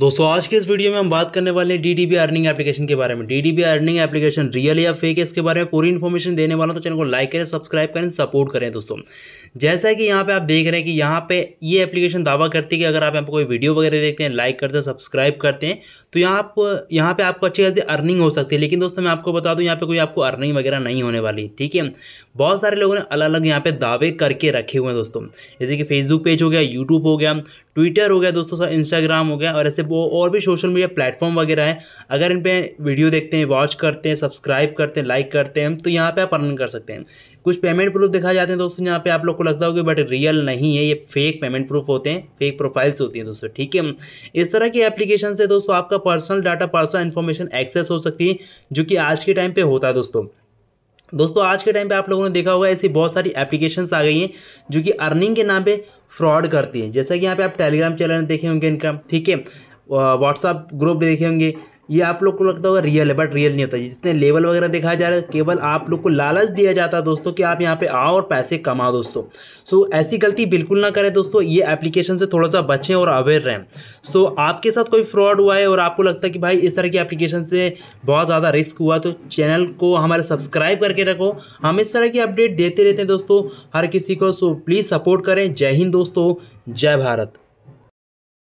दोस्तों आज के इस वीडियो में हम बात करने वाले हैं डी अर्निंग एप्लीकेशन के बारे में डी अर्निंग एप्लीकेशन रियल या फेक है इसके बारे में पूरी इन्फॉर्मेशन देने वाला तो चैनल को लाइक करें सब्सक्राइब करें सपोर्ट करें दोस्तों जैसा कि यहाँ पे आप देख रहे हैं कि यहाँ पे ये एप्लीकेशन दावा करती है कि अगर आप यहाँ पर कोई वीडियो वगैरह देखते हैं लाइक करते हैं सब्सक्राइब करते हैं तो यहाँ आप यहाँ पर आपको अच्छी खासी अर्निंग हो सकती है लेकिन दोस्तों मैं आपको बता दूँ यहाँ पर कोई आपको अर्निंग वगैरह नहीं होने वाली ठीक है बहुत सारे लोगों ने अलग अलग यहाँ पर दावे करके रखे हुए हैं दोस्तों जैसे कि फेसबुक पेज हो गया यूट्यूब हो गया ट्विटर हो गया दोस्तों इंस्टाग्राम हो गया और ऐसे जैसे वो और भी सोशल मीडिया प्लेटफॉर्म वगैरह हैं अगर इन पर वीडियो देखते हैं वॉच करते हैं सब्सक्राइब करते हैं लाइक करते हैं तो यहाँ पर आप अर्न कर सकते हैं कुछ पेमेंट प्रूफ दिखाए जाते हैं दोस्तों यहाँ पर आप लोग को लगता होगा बट रियल नहीं है ये फेक पेमेंट प्रूफ होते हैं फेक प्रोफाइल्स होती हैं दोस्तों ठीक है इस तरह की एप्लीकेशन से दोस्तों आपका personal data personal information access हो सकती है जो कि आज के टाइम पर होता है दोस्तों दोस्तों आज के टाइम पे आप लोगों ने देखा होगा ऐसी बहुत सारी एप्लीकेशंस आ गई हैं जो कि अर्निंग के नाम पे फ्रॉड करती हैं जैसा कि यहाँ पे आप टेलीग्राम चैनल देखे होंगे इनका ठीक है व्हाट्सअप ग्रुप भी देखे होंगे ये आप लोग को लगता होगा रियल है बट रियल नहीं होता जितने लेवल वगैरह दिखाया जा रहा है केवल आप लोग को लालच दिया जाता है दोस्तों कि आप यहाँ पे आओ और पैसे कमाओ दोस्तों सो so, ऐसी गलती बिल्कुल ना करें दोस्तों ये एप्लीकेशन से थोड़ा सा बचें और अवेयर रहें सो so, आपके साथ कोई फ्रॉड हुआ है और आपको लगता है कि भाई इस तरह की एप्लीकेशन से बहुत ज़्यादा रिस्क हुआ तो चैनल को हमारे सब्सक्राइब करके रखो हम इस तरह की अपडेट देते रहते हैं दोस्तों हर किसी को सो प्लीज़ सपोर्ट करें जय हिंद दोस्तों जय भारत